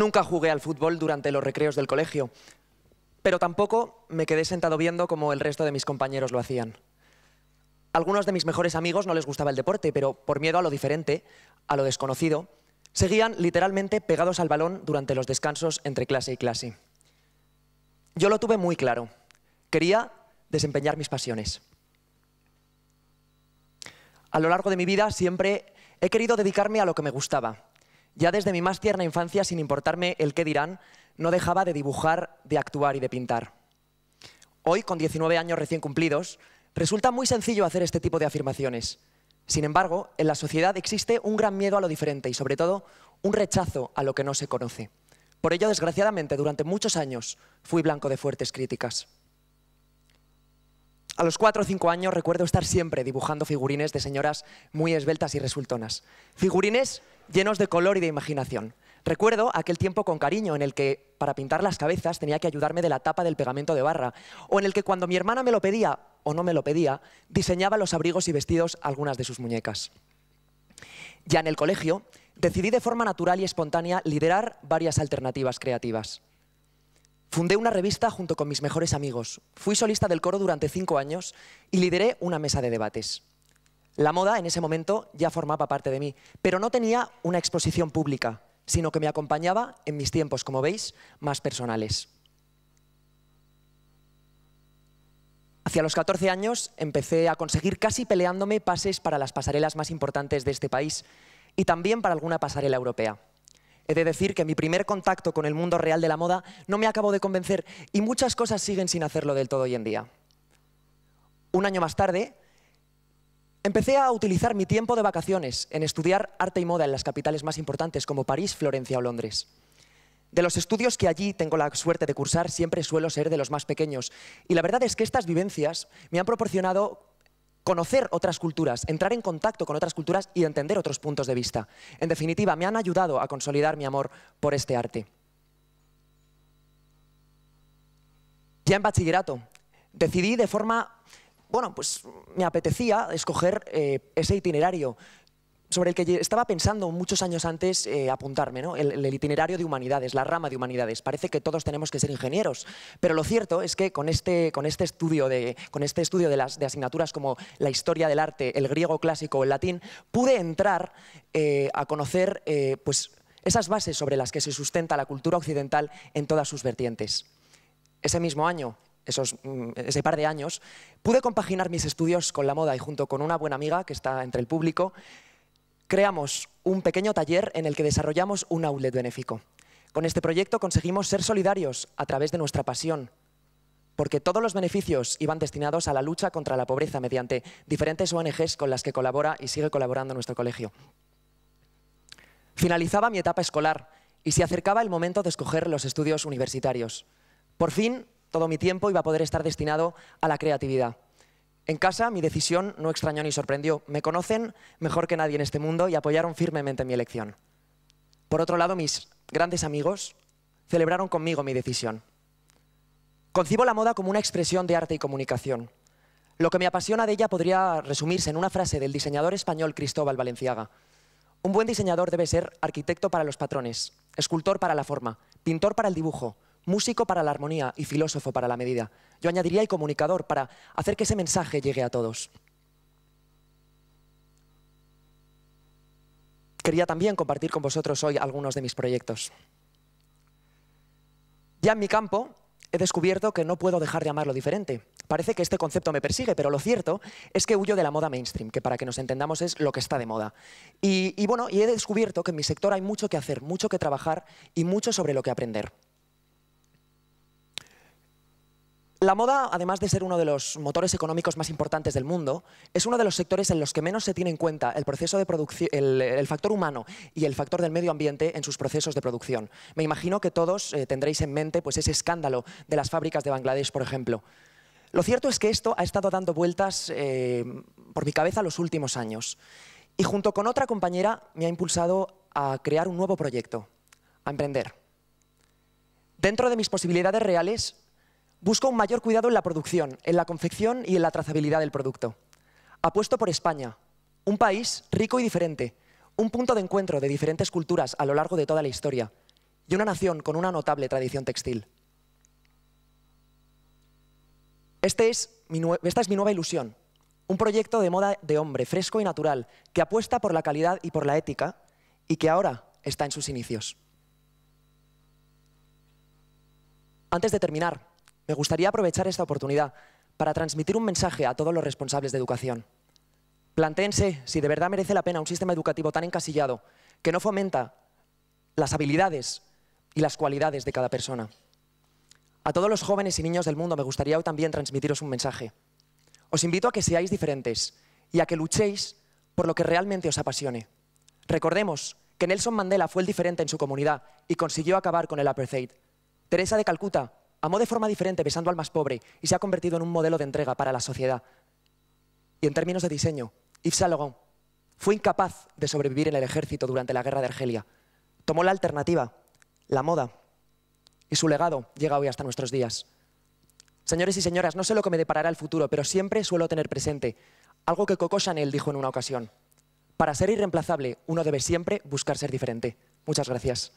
Nunca jugué al fútbol durante los recreos del colegio, pero tampoco me quedé sentado viendo como el resto de mis compañeros lo hacían. Algunos de mis mejores amigos no les gustaba el deporte, pero por miedo a lo diferente, a lo desconocido, seguían literalmente pegados al balón durante los descansos entre clase y clase. Yo lo tuve muy claro. Quería desempeñar mis pasiones. A lo largo de mi vida siempre he querido dedicarme a lo que me gustaba, ya desde mi más tierna infancia, sin importarme el qué dirán, no dejaba de dibujar, de actuar y de pintar. Hoy, con 19 años recién cumplidos, resulta muy sencillo hacer este tipo de afirmaciones. Sin embargo, en la sociedad existe un gran miedo a lo diferente y, sobre todo, un rechazo a lo que no se conoce. Por ello, desgraciadamente, durante muchos años fui blanco de fuertes críticas. A los 4 o 5 años recuerdo estar siempre dibujando figurines de señoras muy esbeltas y resultonas. Figurines llenos de color y de imaginación. Recuerdo aquel tiempo con cariño en el que, para pintar las cabezas, tenía que ayudarme de la tapa del pegamento de barra, o en el que cuando mi hermana me lo pedía, o no me lo pedía, diseñaba los abrigos y vestidos algunas de sus muñecas. Ya en el colegio, decidí de forma natural y espontánea liderar varias alternativas creativas. Fundé una revista junto con mis mejores amigos, fui solista del coro durante cinco años y lideré una mesa de debates. La moda en ese momento ya formaba parte de mí, pero no tenía una exposición pública, sino que me acompañaba en mis tiempos, como veis, más personales. Hacia los 14 años empecé a conseguir casi peleándome pases para las pasarelas más importantes de este país y también para alguna pasarela europea. He de decir que mi primer contacto con el mundo real de la moda no me acabó de convencer y muchas cosas siguen sin hacerlo del todo hoy en día. Un año más tarde, Empecé a utilizar mi tiempo de vacaciones en estudiar arte y moda en las capitales más importantes como París, Florencia o Londres. De los estudios que allí tengo la suerte de cursar, siempre suelo ser de los más pequeños. Y la verdad es que estas vivencias me han proporcionado conocer otras culturas, entrar en contacto con otras culturas y entender otros puntos de vista. En definitiva, me han ayudado a consolidar mi amor por este arte. Ya en bachillerato, decidí de forma bueno, pues me apetecía escoger eh, ese itinerario sobre el que estaba pensando muchos años antes eh, apuntarme, el, itinerario de humanidades, la rama de humanidades. Parece que todos tenemos que ser ingenieros, pero lo cierto es que con este, este estudio, este de, asignaturas como la historia del arte, el griego clásico o el latín, pude entrar eh, a conocer pues, esas bases sobre las que se sustenta la cultura occidental en todas sus vertientes. Ese mismo año, esos, mm, ese par de años, pude compaginar mis estudios con la moda y junto con una buena amiga que está entre el público, creamos un pequeño taller en el que desarrollamos un outlet benéfico. Con este proyecto conseguimos ser solidarios a través de nuestra pasión, porque todos los beneficios iban destinados a la lucha contra la pobreza mediante diferentes ONGs con las que colabora y sigue colaborando nuestro colegio. Finalizaba mi etapa escolar y se acercaba el momento de escoger los estudios universitarios. Por fin todo mi tiempo iba a poder estar destinado a la creatividad. En casa mi decisión no extrañó ni sorprendió. Me conocen mejor que nadie en este mundo y apoyaron firmemente mi elección. Por otro lado, mis grandes amigos celebraron conmigo mi decisión. Concibo la moda como una expresión de arte y comunicación. Lo que me apasiona de ella podría resumirse en una frase del diseñador español Cristóbal Valenciaga. Un buen diseñador debe ser arquitecto para los patrones, escultor para la forma, pintor para el dibujo, músico para la armonía y filósofo para la medida. Yo añadiría y comunicador para hacer que ese mensaje llegue a todos. Quería también compartir con vosotros hoy algunos de mis proyectos. Ya en mi campo he descubierto que no puedo dejar de amar lo diferente. Parece que este concepto me persigue, pero lo cierto es que huyo de la moda mainstream, que para que nos entendamos es lo que está de moda. Y, y bueno, y he descubierto que en mi sector hay mucho que hacer, mucho que trabajar y mucho sobre lo que aprender. La moda, además de ser uno de los motores económicos más importantes del mundo, es uno de los sectores en los que menos se tiene en cuenta el proceso de el, factor humano y el factor del medio ambiente en sus procesos de producción. Me imagino que todos eh, tendréis en mente pues, ese escándalo de las fábricas de Bangladesh, por ejemplo. Lo cierto es que esto ha estado dando vueltas eh, por mi cabeza los últimos años y junto con otra compañera me ha impulsado a crear un nuevo proyecto, a emprender. Dentro de mis posibilidades reales, Busco un mayor cuidado en la producción, en la confección y en la trazabilidad del producto. Apuesto por España, un país rico y diferente, un punto de encuentro de diferentes culturas a lo largo de toda la historia y una nación con una notable tradición textil. Este esta es mi nueva ilusión, un proyecto de moda de hombre, fresco y natural, que apuesta por la calidad y por la ética y que ahora está en sus inicios. Antes de terminar, me gustaría aprovechar esta oportunidad para transmitir un mensaje a todos los responsables de educación. Plantéense si de verdad merece la pena un sistema educativo tan encasillado que no fomenta las habilidades y las cualidades de cada persona. A todos los jóvenes y niños del mundo me gustaría también transmitiros un mensaje. Os invito a que seáis diferentes y a que luchéis por lo que realmente os apasione. Recordemos que Nelson Mandela fue el diferente en su comunidad y consiguió acabar con el apartheid. Teresa de Calcuta amó de forma diferente besando al más pobre y se ha convertido en un modelo de entrega para la sociedad. Y en términos de diseño, Yves Saint fue incapaz de sobrevivir en el ejército durante la guerra de Argelia. Tomó la alternativa, la moda, y su legado llega hoy hasta nuestros días. Señores y señoras, no sé lo que me deparará el futuro, pero siempre suelo tener presente algo que Coco Chanel dijo en una ocasión. Para ser irreemplazable, uno debe siempre buscar ser diferente. Muchas gracias.